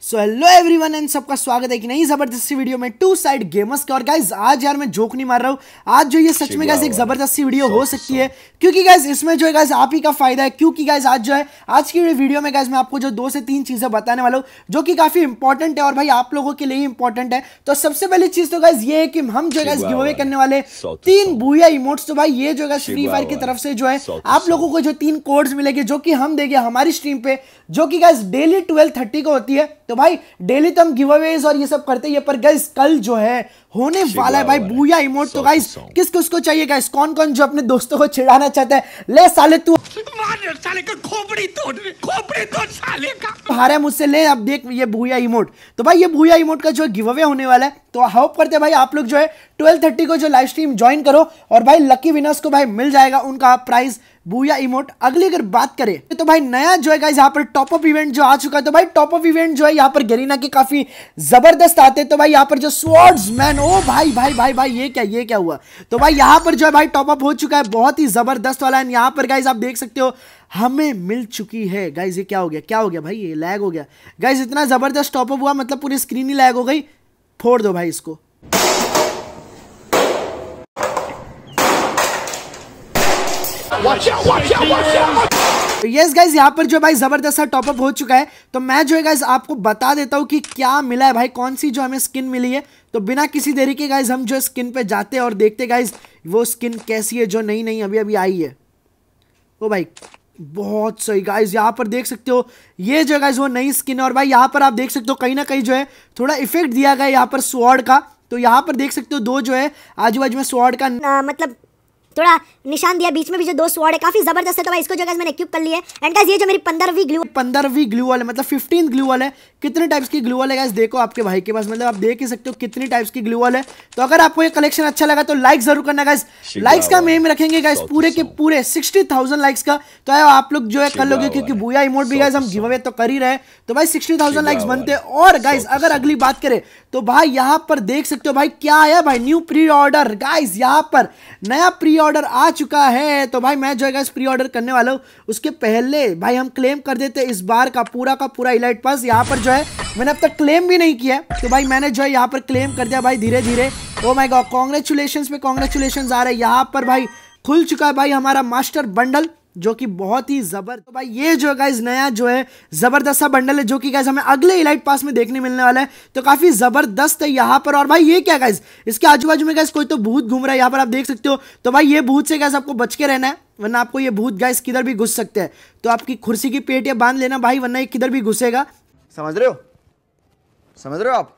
so hello everyone and सबका स्वागत है कि नहीं जबरदस्ती वीडियो में टू साइड गेमर्स के और गाइज आज यार मैं जोक नहीं मार रहा हूँ आज जो ये सच में गाइज एक जबरदस्ती वीडियो हो सकती है क्योंकि गाइज इसमें जो है गाइज आप ही का फायदा है क्योंकि गाइज आज जो है आज की वीडियो में गाइज मैं आपको जो दो से तीन चीजें बताने वाला हूँ जो कि काफी इंपॉर्टेंट है और भाई आप लोगों के लिए इंपॉर्टेंट है तो सबसे पहली चीज तो गाइज ये है कि हम जो है गाइज गिव अवे करने वाले तीन बुया इमोट्स तो भाई ये जो है फ्री फायर की तरफ से जो है आप लोगों को जो तीन कोड्स मिलेगी जो कि हम देंगे हमारी स्ट्रीम पे जो कि गाइज डेली ट्वेल्व थर्टी को होती है तो भाई डेली तो हम गिव अवेज और ये सब करते हैं पर गाइस कल जो है होने वाला है भाई बूया इमोट तो गाइस किस किस को चाहिए गाइस कौन कौन जो अपने दोस्तों को छिड़ाना चाहता है ले साले तू हारे मुझसे ले अब देख ये भूया इमोट तो भाई ये भूया इमोट का जो गिव अवे होने वाला है तो होप करते हैं भाई आप लोग जो है 12:30 को जो लाइव स्ट्रीम ज्वाइन करो और भाई लकी विनर्स को भाई मिल जाएगा उनका प्राइस बूया इमोट अगली अगर बात करें तो भाई नया जो है यहाँ पर टॉप अप इवेंट जो आ चुका है तो भाई टॉप अप इवेंट जो है यहाँ पर गरीना के काफी जबरदस्त आते हैं तो भाई यहाँ पर जो स्वॉर्ड्स मैन ओ भाई भाई भाई भाई ये क्या ये क्या हुआ तो भाई यहाँ पर जो है भाई टॉप अप हो चुका है बहुत ही जबरदस्त वाला एंड यहाँ पर गाइज आप देख सकते हो हमें मिल चुकी है गाइज ये क्या हो गया क्या हो गया भाई ये लैग हो गया गाइज इतना जबरदस्त टॉपअप हुआ मतलब पूरी स्क्रीन ही लैग हो गई फोड़ दो भाई इसको यस गाइज तो यहाँ पर जो भाई जबरदस्त टॉपअप हो चुका है तो मैं जो है गाइज आपको बता देता हूँ कि क्या मिला है भाई कौन सी जो हमें स्किन मिली है तो बिना किसी देरी के गाइज हम जो स्किन पे जाते हैं और देखते गाइज वो स्किन कैसी है जो नई नई अभी अभी आई है ओ भाई बहुत सही गाइज यहाँ पर देख सकते हो ये जो है गाइज वो नई स्किन है और भाई यहाँ पर आप देख सकते हो कहीं ना कहीं जो है थोड़ा इफेक्ट दिया गया यहाँ पर स्वॉर्ड का तो यहाँ पर देख सकते हो दो जो है आजू बाजू में स्वॉर्ड का मतलब थोड़ा निशान दिया बीच में भी जो दो स्वॉर्ड है काफी जबरदस्त है तो भाई इसको जो मैंने क्यूब कर लिया है एंड गाइस ये जो मेरी पंद्रहवीं ग्लू पंद्रहवीं ग्लू वाले मतलब फिफ्टीन ग्लू वाले कितने टाइप्स की ग्लू वाले है गाइस देखो आपके भाई के पास मतलब आप देख ही सकते हो कितनी टाइप्स की ग्लू वाल है तो अगर आपको ये कलेक्शन अच्छा लगा तो लाइक जरूर करना गाइस लाइक्स का मेम रखेंगे गाइस पूरे के पूरे सिक्सटी लाइक्स का तो आप लोग जो है कर लोगे क्योंकि भूया इमोट भी गाइस हम गिव अवे तो कर ही रहे तो भाई सिक्सटी लाइक्स बनते और गाइस अगर अगली बात करें तो भाई यहाँ पर देख सकते हो भाई क्या आया भाई न्यू प्री ऑर्डर गाइस यहाँ पर नया प्री ऑर्डर ऑर्डर आ चुका है तो भाई मैं जो है इस प्री ऑर्डर करने वाला हूँ उसके पहले भाई हम क्लेम कर देते इस बार का पूरा का पूरा इलाइट पास यहाँ पर जो है मैंने अब तक क्लेम भी नहीं किया तो भाई मैंने जो है यहाँ पर क्लेम कर दिया भाई धीरे धीरे ओ माई गॉ कॉन्ग्रेचुलेशन पे कॉन्ग्रेचुलेशन आ रहे हैं यहाँ पर भाई खुल चुका है भाई हमारा मास्टर बंडल जो कि बहुत ही जबर तो भाई ये जो है गाइज नया जो है जबरदस्त सा बंडल है जो कि गाइज हमें अगले इलाइट पास में देखने मिलने वाला है तो काफी जबरदस्त है यहाँ पर और भाई ये क्या गाइज इसके आजू बाजू में गाइज कोई तो भूत घूम रहा है यहाँ पर आप देख सकते हो तो भाई ये भूत से गैस आपको बच के रहना है वरना आपको ये भूत गैस किधर भी घुस सकते हैं तो आपकी कुर्सी की पेट या बांध लेना भाई वरना ये किधर भी घुसेगा समझ रहे हो समझ रहे हो आप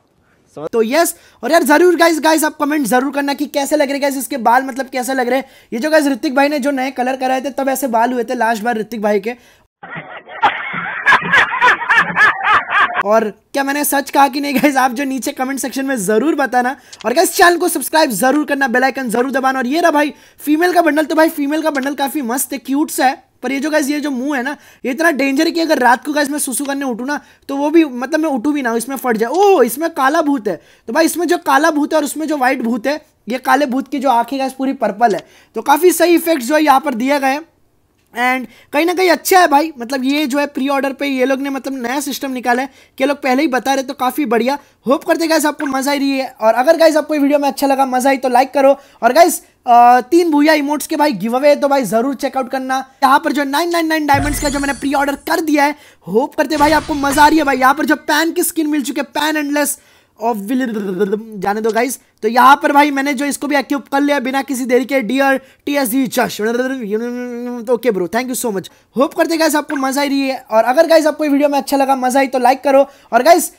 तो यस और यार जरूर गाइस गाइस आप कमेंट जरूर करना कि कैसे लग रहे गाइस इसके बाल मतलब कैसे लग रहे हैं ये जो गाइस ऋतिक भाई ने जो नए कलर कराए थे तब ऐसे बाल हुए थे लास्ट बार ऋतिक भाई के और क्या मैंने सच कहा कि नहीं गाइज आप जो नीचे कमेंट सेक्शन में जरूर बताना और गाइज चैनल को सब्सक्राइब जरूर करना बेल आइकन जरूर दबाना और ये रहा भाई फीमेल का बंडल तो भाई फीमेल का बंडल काफी मस्त है क्यूट सा है पर ये जो गैस ये जो मुंह है ना ये इतना डेंजर है कि अगर रात को गैस मैं सुसु करने उठू ना तो वो भी मतलब मैं उठू भी ना इसमें फट जाए ओ इसमें काला भूत है तो भाई इसमें जो काला भूत है और उसमें जो व्हाइट भूत है ये काले भूत की जो आंखें गैस पूरी पर्पल है तो काफ़ी सही इफेक्ट जो है यहाँ पर दिया गया है एंड कहीं ना कहीं अच्छा है भाई मतलब ये जो है प्री ऑर्डर पे ये लोग ने मतलब नया सिस्टम निकाला है कि लोग पहले ही बता रहे तो काफ़ी बढ़िया होप करते गाइस आपको मज़ा आ रही है और अगर गाइस आपको वीडियो में अच्छा लगा मज़ा आई तो लाइक करो और गाइस तीन भूया इमोट्स के भाई गिव अवे तो भाई ज़रूर चेकआउट करना यहाँ पर जो नाइन डायमंड्स का जो मैंने प्री ऑर्डर कर दिया है होप करते भाई आपको मज़ा आ रही है भाई यहाँ पर जो पैन की स्किन मिल चुकी है पैन एंडलेस जाने दो गाइस तो यहाँ पर भाई मैंने जो इसको भी एक्टिव कर लिया बिना किसी देरी के डियर टी एस डी चश okay bro thank you so much hope करते गाइस आपको मजा आई रही है और अगर गाइस आपको वीडियो में अच्छा लगा मजा आई तो लाइक करो और गाइस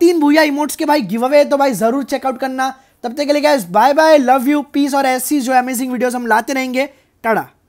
तीन भूया इमोट्स के भाई गिव अवे तो भाई जरूर चेकआउट करना तब तक के लिए guys bye bye love you peace और ऐसी जो अमेजिंग वीडियोज हम लाते रहेंगे टाड़ा